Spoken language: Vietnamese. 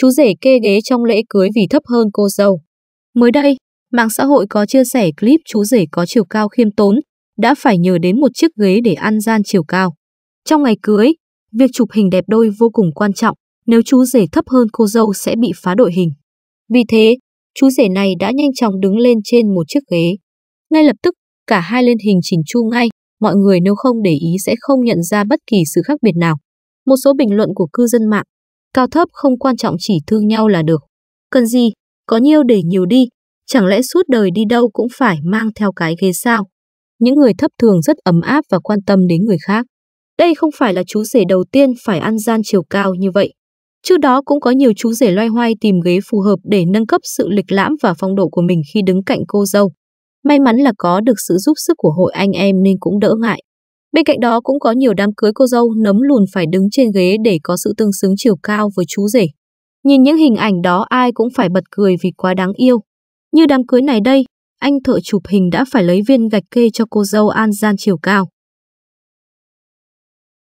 chú rể kê ghế trong lễ cưới vì thấp hơn cô dâu. Mới đây, mạng xã hội có chia sẻ clip chú rể có chiều cao khiêm tốn, đã phải nhờ đến một chiếc ghế để ăn gian chiều cao. Trong ngày cưới, việc chụp hình đẹp đôi vô cùng quan trọng, nếu chú rể thấp hơn cô dâu sẽ bị phá đội hình. Vì thế, chú rể này đã nhanh chóng đứng lên trên một chiếc ghế. Ngay lập tức, cả hai lên hình chỉnh chu ngay, mọi người nếu không để ý sẽ không nhận ra bất kỳ sự khác biệt nào. Một số bình luận của cư dân mạng Cao thấp không quan trọng chỉ thương nhau là được. Cần gì, có nhiều để nhiều đi, chẳng lẽ suốt đời đi đâu cũng phải mang theo cái ghế sao? Những người thấp thường rất ấm áp và quan tâm đến người khác. Đây không phải là chú rể đầu tiên phải ăn gian chiều cao như vậy. Trước đó cũng có nhiều chú rể loay hoay tìm ghế phù hợp để nâng cấp sự lịch lãm và phong độ của mình khi đứng cạnh cô dâu. May mắn là có được sự giúp sức của hội anh em nên cũng đỡ ngại. Bên cạnh đó cũng có nhiều đám cưới cô dâu nấm lùn phải đứng trên ghế để có sự tương xứng chiều cao với chú rể. Nhìn những hình ảnh đó ai cũng phải bật cười vì quá đáng yêu. Như đám cưới này đây, anh thợ chụp hình đã phải lấy viên gạch kê cho cô dâu an gian chiều cao.